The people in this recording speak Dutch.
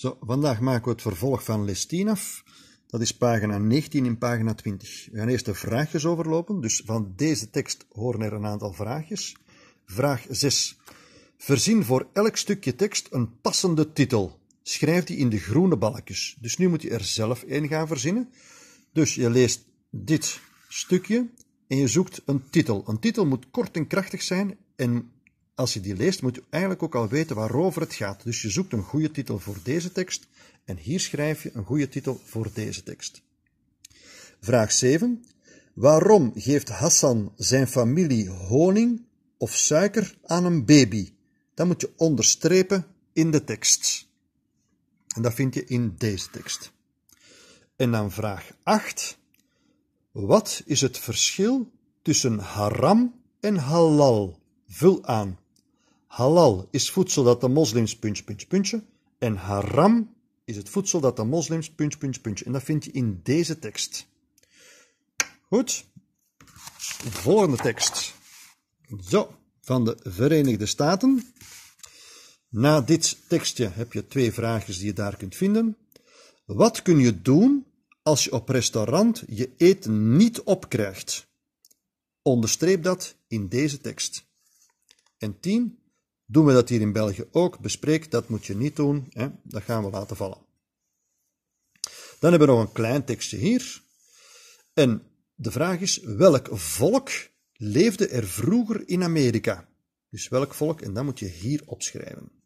Zo, vandaag maken we het vervolg van af. Dat is pagina 19 in pagina 20. We gaan eerst de vraagjes overlopen. Dus van deze tekst horen er een aantal vraagjes. Vraag 6. Verzin voor elk stukje tekst een passende titel. Schrijf die in de groene balkjes. Dus nu moet je er zelf een gaan verzinnen. Dus je leest dit stukje en je zoekt een titel. Een titel moet kort en krachtig zijn en als je die leest, moet je eigenlijk ook al weten waarover het gaat. Dus je zoekt een goede titel voor deze tekst en hier schrijf je een goede titel voor deze tekst. Vraag 7. Waarom geeft Hassan zijn familie honing of suiker aan een baby? Dat moet je onderstrepen in de tekst. En dat vind je in deze tekst. En dan vraag 8. Wat is het verschil tussen haram en halal? Vul aan. Halal is voedsel dat de moslims... Puntje, puntje, puntje. En haram is het voedsel dat de moslims... Puntje, puntje, puntje. En dat vind je in deze tekst. Goed. volgende tekst. Zo, van de Verenigde Staten. Na dit tekstje heb je twee vragen die je daar kunt vinden. Wat kun je doen als je op restaurant je eten niet opkrijgt? Onderstreep dat in deze tekst. En 10. Doen we dat hier in België ook? Bespreek, dat moet je niet doen. Hè? Dat gaan we laten vallen. Dan hebben we nog een klein tekstje hier. En de vraag is, welk volk leefde er vroeger in Amerika? Dus welk volk? En dat moet je hier opschrijven.